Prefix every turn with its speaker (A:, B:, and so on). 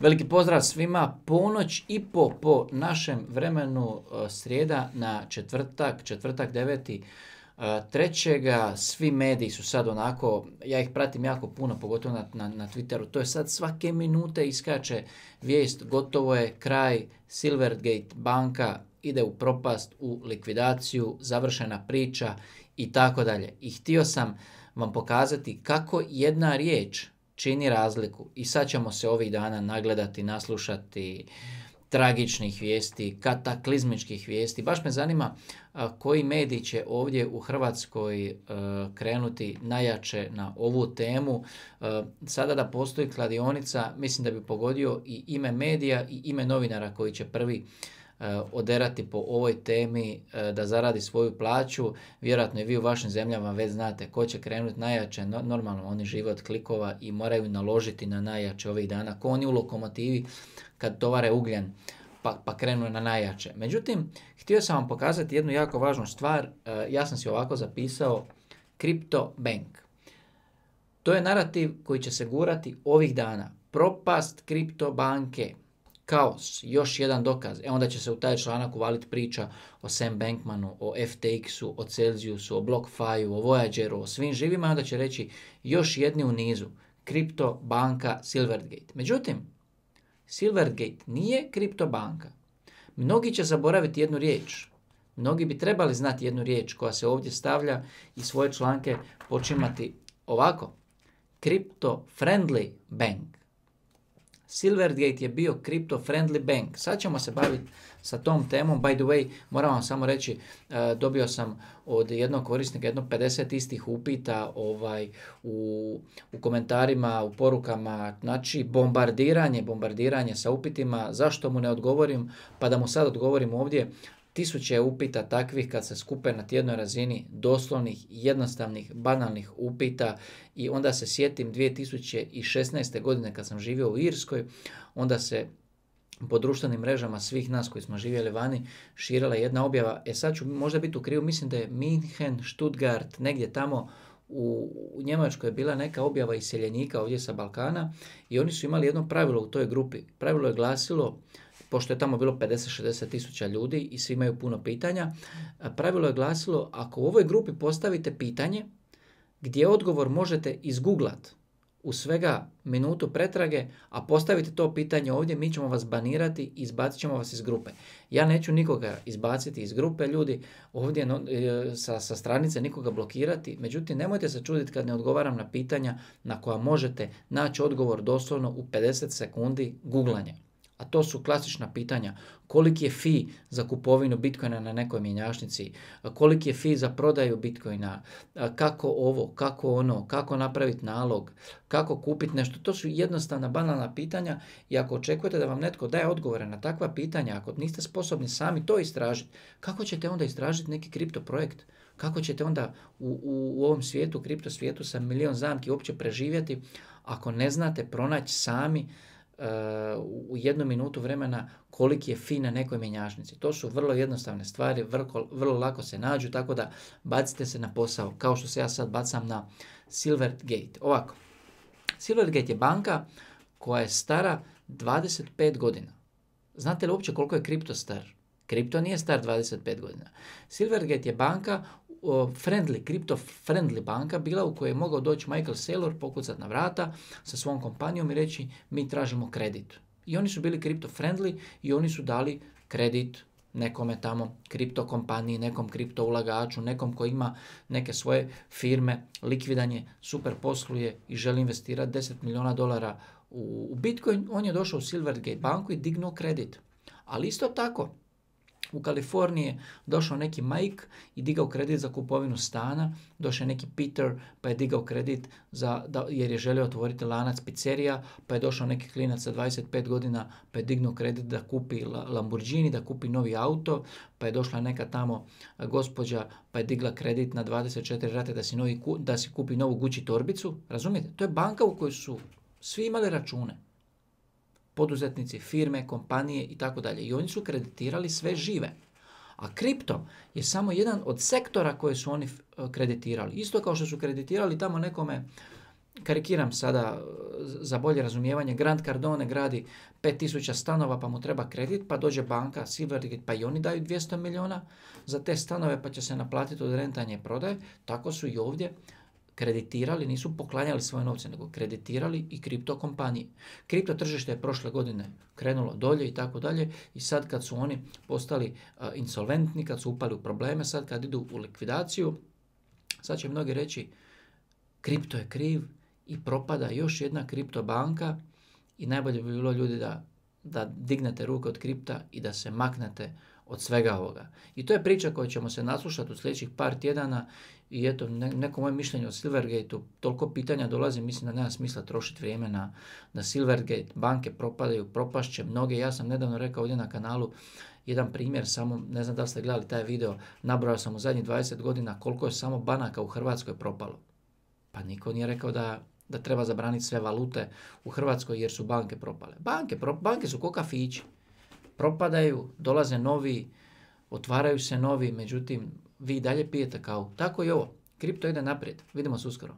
A: Veliki pozdrav svima, ponoć i po po našem vremenu e, srijeda na četvrtak, četvrtak deveti e, trećega, svi mediji su sad onako, ja ih pratim jako puno, pogotovo na, na, na Twitteru, to je sad svake minute iskače vijest, gotovo je kraj, Silvergate banka ide u propast, u likvidaciju, završena priča i tako dalje. I htio sam vam pokazati kako jedna riječ čini razliku. I sad ćemo se ovih dana nagledati, naslušati tragičnih vijesti, kataklizmičkih vijesti. Baš me zanima koji mediji će ovdje u Hrvatskoj e, krenuti najjače na ovu temu. E, sada da postoji kladionica, mislim da bi pogodio i ime medija i ime novinara koji će prvi E, oderati po ovoj temi e, da zaradi svoju plaću. Vjerojatno i vi u vašim zemljama već znate ko će krenuti najjače. normalno oni žive od klikova i moraju naložiti na najjače ovih dana. Ko oni u lokomotivi kad tovare ugljen pa, pa krenu na najjače. Međutim, htio sam vam pokazati jednu jako važnu stvar. E, ja sam si ovako zapisao Crypto Bank. To je narativ koji će se gurati ovih dana. Propast kripto banke. Kaos, još jedan dokaz, e onda će se u taj članak uvaliti priča o Sam Bankmanu, o FTX-u, o Celsiusu, o BlockFi-u, o Voyageru, o svim živima, onda će reći još jedni u nizu, kripto banka Silvergate. Međutim, Silvergate nije kripto banka. Mnogi će zaboraviti jednu riječ. Mnogi bi trebali znati jednu riječ koja se ovdje stavlja i svoje članke počimati ovako. Kripto friendly bank. Silvergate je bio crypto-friendly bank. Sad ćemo se baviti sa tom temom. By the way, moram vam samo reći, e, dobio sam od jednog korisnika jedno 50 istih upita ovaj, u, u komentarima, u porukama. Znači, bombardiranje, bombardiranje sa upitima. Zašto mu ne odgovorim? Pa da mu sad odgovorim ovdje. Tisuće je upita takvih kad se skupe na tjednoj razini doslovnih, jednostavnih, banalnih upita i onda se sjetim 2016. godine kad sam živio u Irskoj, onda se po društvenim mrežama svih nas koji smo živjeli vani širila jedna objava. E sad ću možda biti u krivu, mislim da je München, Stuttgart, negdje tamo u Njemačkoj je bila neka objava iseljenika ovdje sa Balkana i oni su imali jedno pravilo u toj grupi. Pravilo je glasilo pošto je tamo bilo 50-60 tisuća ljudi i svi imaju puno pitanja, pravilo je glasilo ako u ovoj grupi postavite pitanje gdje odgovor možete izguglat u svega minutu pretrage, a postavite to pitanje ovdje, mi ćemo vas banirati i izbacit ćemo vas iz grupe. Ja neću nikoga izbaciti iz grupe, ljudi, ovdje e, sa, sa stranice nikoga blokirati, međutim nemojte se čuditi kad ne odgovaram na pitanja na koja možete naći odgovor doslovno u 50 sekundi googlanje. A to su klasična pitanja. Koliki je fi za kupovinu bitcoina na nekoj mjenjačnici? Koliki je fi za prodaju bitcoina? Kako ovo, kako ono, kako napraviti nalog, kako kupiti nešto? To su jednostavna banalna pitanja i ako očekujete da vam netko daje odgovore na takva pitanja, ako niste sposobni sami to istražiti, kako ćete onda istražiti neki kripto projekt? Kako ćete onda u, u, u ovom svijetu, kripto svijetu sa milion zamki uopće preživjeti ako ne znate pronaći sami u jednu minutu vremena koliki je fin na nekoj mjenjačnici. To su vrlo jednostavne stvari, vrlo, vrlo lako se nađu, tako da bacite se na posao, kao što se ja sad bacam na Silvergate. Ovako, Silvergate je banka koja je stara 25 godina. Znate li uopće koliko je kripto star? Kripto nije star 25 godina. Silvergate je banka friendly, kripto friendly banka bila u kojoj je mogao doći Michael Saylor, pokucat na vrata sa svom kompanijom i reći mi tražimo kredit. I oni su bili kripto friendly i oni su dali kredit nekome tamo kripto kompaniji, nekom kripto ulagaču, nekom koji ima neke svoje firme, likvidanje, super posluje i želi investirati 10 milijuna dolara u Bitcoin, on je došao u Silvergate banku i dignuo kredit. Ali isto tako, u Kaliforniji je došao neki Mike i digao kredit za kupovinu stana, došao je neki Peter pa je digao kredit za, da, jer je želio otvoriti lanac pizzerija, pa je došao neki klinac sa 25 godina pa je dignuo kredit da kupi Lamborghini, da kupi novi auto, pa je došla neka tamo gospođa pa je digla kredit na 24 rate da si, novi, da si kupi novu Gucci torbicu, razumijete? To je banka u kojoj su svi imali račune poduzetnici, firme, kompanije i tako dalje. I oni su kreditirali sve žive. A kripto je samo jedan od sektora koje su oni e, kreditirali. Isto kao što su kreditirali tamo nekome, karikiram sada e, za bolje razumijevanje, Grand Cardone gradi 5000 stanova pa mu treba kredit, pa dođe banka Silvergate pa i oni daju 200 milijuna za te stanove pa će se naplatiti od rentanje prodaje. Tako su i ovdje kreditirali, nisu poklanjali svoje novce, nego kreditirali i kripto kompanije. Kripto tržište je prošle godine krenulo dolje i tako dalje i sad kad su oni postali e, insolventni, kad su upali u probleme, sad kad idu u likvidaciju, sad će mnogi reći kripto je kriv i propada još jedna kripto banka i najbolje bi bilo ljudi da, da dignete ruke od kripta i da se maknete od svega ovoga. I to je priča koju ćemo se naslušati u sljedećih par tjedana i eto, ne, neko moje mišljenje o Silvergateu, toliko pitanja dolazi, mislim da nema smisla trošiti vrijeme na, na Silvergate, banke propadaju, propašće mnoge, ja sam nedavno rekao ovdje na kanalu, jedan primjer, samo ne znam da li ste gledali taj video, nabrojao sam u zadnjih 20 godina koliko je samo banaka u Hrvatskoj propalo. Pa niko nije rekao da, da treba zabraniti sve valute u Hrvatskoj jer su banke propale. Banke, banke su ko kafići propadaju, dolaze novi, otvaraju se novi, međutim vi dalje pijete kao Tako i ovo, kripto ide naprijed, vidimo se uskoro.